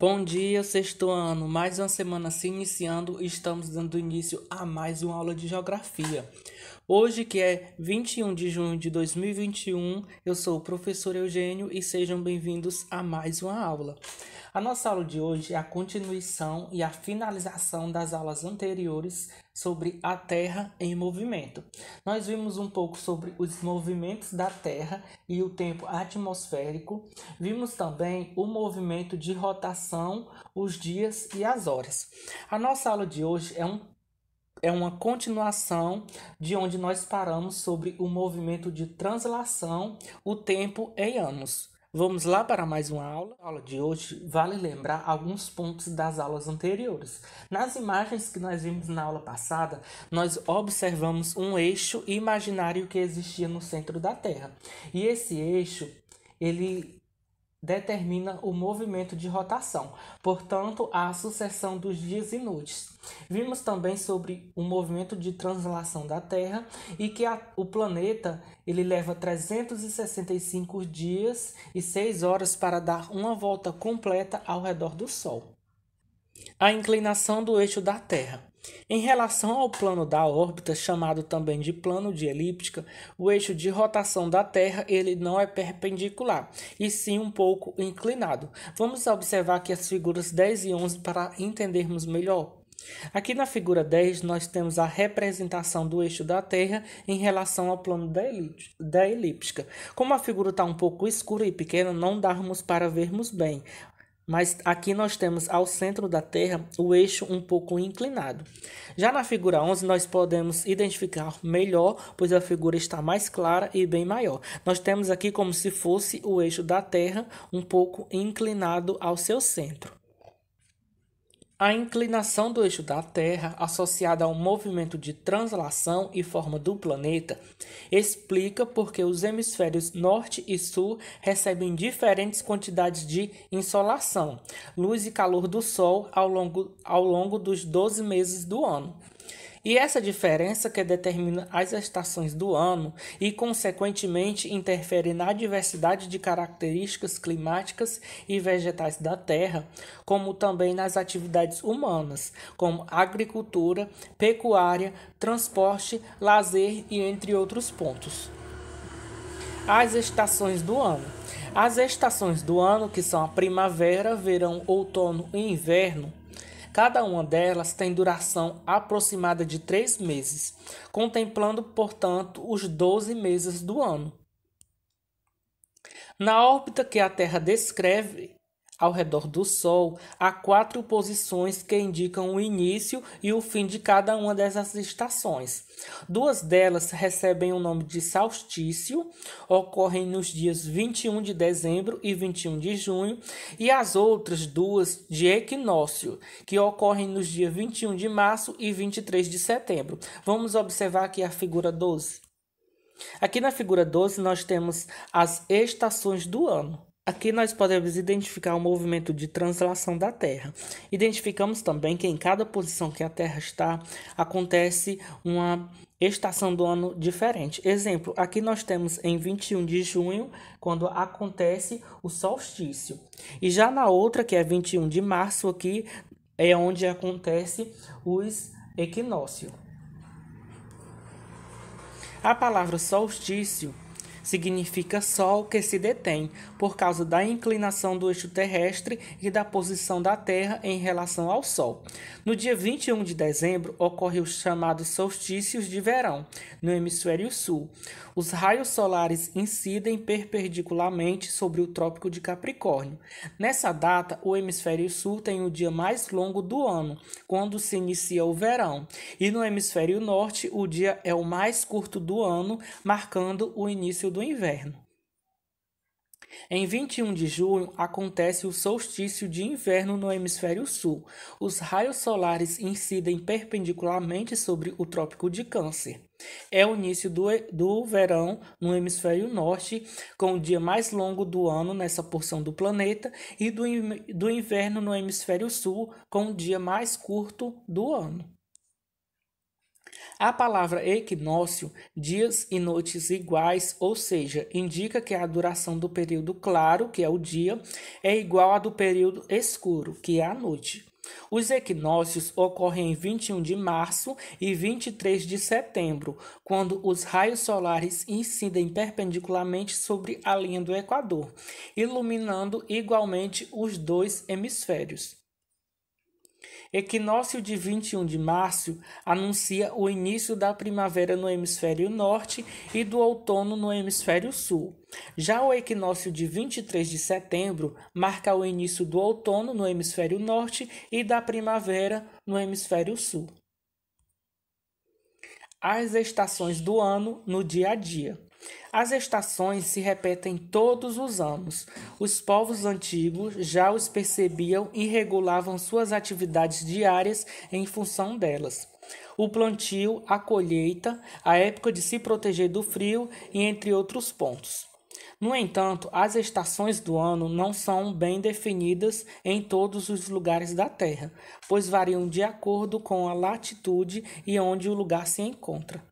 Bom dia, sexto ano. Mais uma semana se iniciando e estamos dando início a mais uma aula de geografia. Hoje, que é 21 de junho de 2021, eu sou o professor Eugênio e sejam bem-vindos a mais uma aula. A nossa aula de hoje é a continuação e a finalização das aulas anteriores sobre a Terra em movimento. Nós vimos um pouco sobre os movimentos da Terra e o tempo atmosférico, vimos também o movimento de rotação, os dias e as horas. A nossa aula de hoje é um é uma continuação de onde nós paramos sobre o movimento de translação, o tempo em anos. Vamos lá para mais uma aula. A aula de hoje vale lembrar alguns pontos das aulas anteriores. Nas imagens que nós vimos na aula passada, nós observamos um eixo imaginário que existia no centro da Terra. E esse eixo, ele determina o movimento de rotação, portanto, a sucessão dos dias inúteis. Vimos também sobre o movimento de translação da Terra e que a, o planeta ele leva 365 dias e 6 horas para dar uma volta completa ao redor do Sol. A inclinação do eixo da Terra. Em relação ao plano da órbita, chamado também de plano de elíptica, o eixo de rotação da Terra ele não é perpendicular, e sim um pouco inclinado. Vamos observar aqui as figuras 10 e 11 para entendermos melhor. Aqui na figura 10, nós temos a representação do eixo da Terra em relação ao plano da, elíptica. Como a figura está um pouco escura e pequena, não darmos para vermos bem mas aqui nós temos ao centro da Terra o eixo um pouco inclinado. Já na figura 11, nós podemos identificar melhor, pois a figura está mais clara e bem maior. Nós temos aqui como se fosse o eixo da Terra um pouco inclinado ao seu centro. A inclinação do eixo da Terra, associada ao movimento de translação e forma do planeta, explica por que os hemisférios norte e sul recebem diferentes quantidades de insolação, luz e calor do Sol ao longo, ao longo dos 12 meses do ano. E essa diferença que determina as estações do ano e, consequentemente, interfere na diversidade de características climáticas e vegetais da Terra, como também nas atividades humanas, como agricultura, pecuária, transporte, lazer e entre outros pontos. As estações do ano. As estações do ano, que são a primavera, verão, outono e inverno, Cada uma delas tem duração aproximada de três meses, contemplando, portanto, os 12 meses do ano. Na órbita que a Terra descreve, ao redor do Sol, há quatro posições que indicam o início e o fim de cada uma dessas estações. Duas delas recebem o nome de salstício, ocorrem nos dias 21 de dezembro e 21 de junho, e as outras duas de equinócio, que ocorrem nos dias 21 de março e 23 de setembro. Vamos observar aqui a figura 12. Aqui na figura 12 nós temos as estações do ano. Aqui nós podemos identificar o movimento de translação da Terra. Identificamos também que em cada posição que a Terra está acontece uma estação do ano diferente. Exemplo, aqui nós temos em 21 de junho, quando acontece o solstício. E já na outra, que é 21 de março, aqui é onde acontece os equinócio. A palavra solstício significa Sol que se detém, por causa da inclinação do eixo terrestre e da posição da Terra em relação ao Sol. No dia 21 de dezembro ocorre os chamados solstícios de verão, no hemisfério sul. Os raios solares incidem perpendicularmente sobre o Trópico de Capricórnio. Nessa data, o hemisfério sul tem o dia mais longo do ano, quando se inicia o verão, e no hemisfério norte, o dia é o mais curto do ano, marcando o início do do inverno. Em 21 de junho acontece o solstício de inverno no hemisfério sul. Os raios solares incidem perpendicularmente sobre o Trópico de Câncer. É o início do, do verão no hemisfério norte, com o dia mais longo do ano nessa porção do planeta, e do, do inverno no hemisfério sul, com o dia mais curto do ano. A palavra equinócio, dias e noites iguais, ou seja, indica que a duração do período claro, que é o dia, é igual à do período escuro, que é a noite. Os equinócios ocorrem em 21 de março e 23 de setembro, quando os raios solares incidem perpendicularmente sobre a linha do Equador, iluminando igualmente os dois hemisférios. Equinócio de 21 de março anuncia o início da primavera no hemisfério norte e do outono no hemisfério sul. Já o equinócio de 23 de setembro marca o início do outono no hemisfério norte e da primavera no hemisfério sul. As estações do ano no dia a dia. As estações se repetem todos os anos. Os povos antigos já os percebiam e regulavam suas atividades diárias em função delas. O plantio, a colheita, a época de se proteger do frio e entre outros pontos. No entanto, as estações do ano não são bem definidas em todos os lugares da Terra, pois variam de acordo com a latitude e onde o lugar se encontra.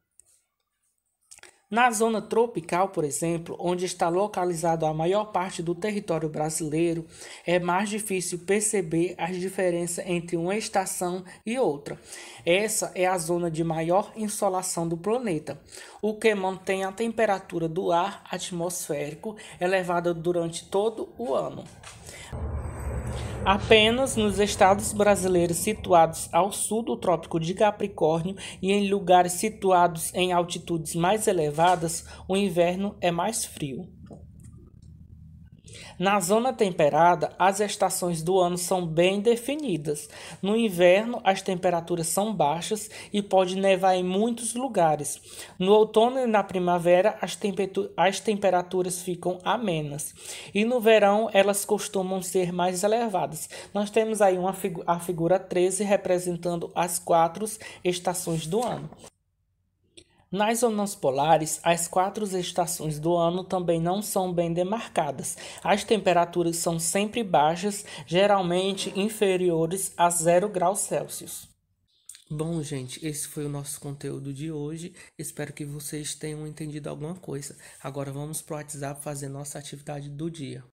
Na zona tropical, por exemplo, onde está localizado a maior parte do território brasileiro, é mais difícil perceber as diferenças entre uma estação e outra. Essa é a zona de maior insolação do planeta, o que mantém a temperatura do ar atmosférico elevada durante todo o ano. Apenas nos estados brasileiros situados ao sul do Trópico de Capricórnio e em lugares situados em altitudes mais elevadas, o inverno é mais frio. Na zona temperada, as estações do ano são bem definidas. No inverno, as temperaturas são baixas e pode nevar em muitos lugares. No outono e na primavera, as, as temperaturas ficam amenas. E no verão, elas costumam ser mais elevadas. Nós temos aí uma figu a figura 13 representando as quatro estações do ano. Nas zonas polares, as quatro estações do ano também não são bem demarcadas. As temperaturas são sempre baixas, geralmente inferiores a zero graus Celsius. Bom, gente, esse foi o nosso conteúdo de hoje. Espero que vocês tenham entendido alguma coisa. Agora vamos para o WhatsApp fazer nossa atividade do dia.